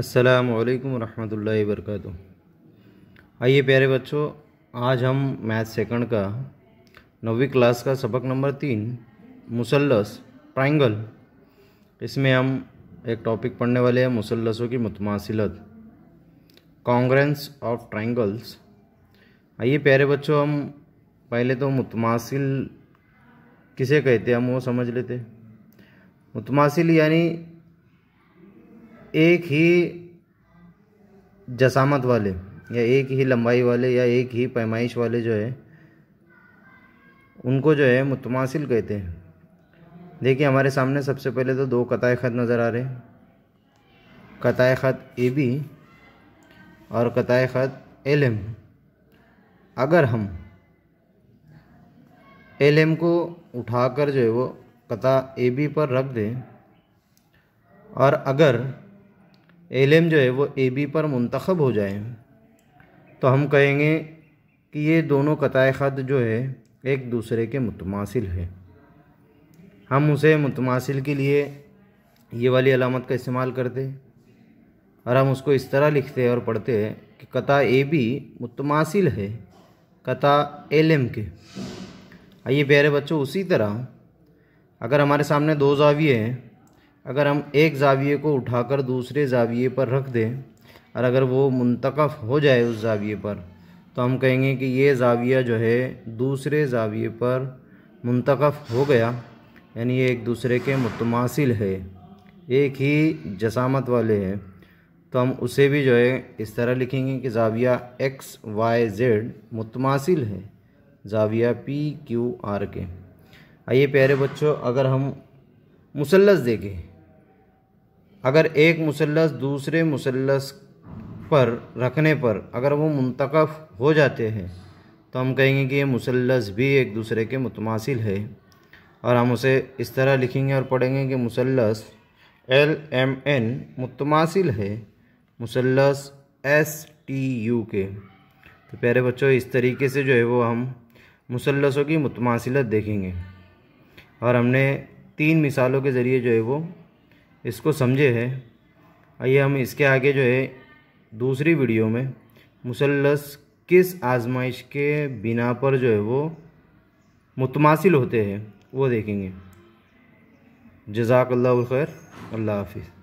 असलकम वरहमल वर्क आइए प्यारे बच्चों आज हम मैथ सेकंड का नौवीं क्लास का सबक नंबर तीन मुसलस ट्राइंगल इसमें हम एक टॉपिक पढ़ने वाले हैं मुसलसों की मुतमासिलत कॉन्ग्रेंस ऑफ ट्राइंगल्स आइए प्यारे बच्चों हम पहले तो मुतमासिल किसे कहते हैं हम वो समझ लेते मुतमासिल यानी एक ही जसामत वाले या एक ही लंबाई वाले या एक ही पैमाइश वाले जो है उनको जो है मुतमासिल कहते हैं देखिए हमारे सामने सबसे पहले तो दो कताए ख़त नज़र आ रहे हैं कताए ख़त ए बी और कताए ख़त एल एम अगर हम एल एम को उठाकर जो है वो कता ए बी पर रख दें और अगर एलम जो है वो ए बी पर मंतखब हो जाए तो हम कहेंगे कि ये दोनों कताए ख़त जो है एक दूसरे के मुतमासिल है हम उसे मुतमासिल के लिए ये वाली अलामत का इस्तेमाल करते और हम उसको इस तरह लिखते हैं और पढ़ते हैं कि कता ए बी मुतमासिल है कता एल एम के आइए प्यारे बच्चों उसी तरह अगर हमारे सामने दो जाविये हैं अगर हम एक जाविये को उठाकर दूसरे जाविये पर रख दें और अगर वो मुंतकफ़ हो जाए उस जाविये पर तो हम कहेंगे कि ये जाविया जो है दूसरे जाविये पर मुंतकफ़ हो गया यानी ये एक दूसरे के मुतमासिल है एक ही जसामत वाले हैं तो हम उसे भी जो है इस तरह लिखेंगे कि जाविया एक्स वाई जेड मुतमासिल है जाविया पी क्यू आर के आइए प्यारे बच्चों अगर हम मुसलस देखें अगर एक मुसलस दूसरे मुसलस पर रखने पर अगर वो मुंतकफ़ हो जाते हैं तो हम कहेंगे कि ये मुसलस भी एक दूसरे के मुतमासिल है और हम उसे इस तरह लिखेंगे और पढ़ेंगे कि मुसलस एल एम एन मुतमासिल है मुसलस एस टी यू के तो प्यारे बच्चों इस तरीके से जो है वो हम मुसलसों की मुतमासिलत देखेंगे और हमने तीन मिसालों के ज़रिए जो है वो इसको समझे है आइए हम इसके आगे जो है दूसरी वीडियो में मुसलस किस आजमाइश के बिना पर जो है वो मुतमासिल होते हैं वो देखेंगे जजाकल्ला खैर अल्लाह हाफिज़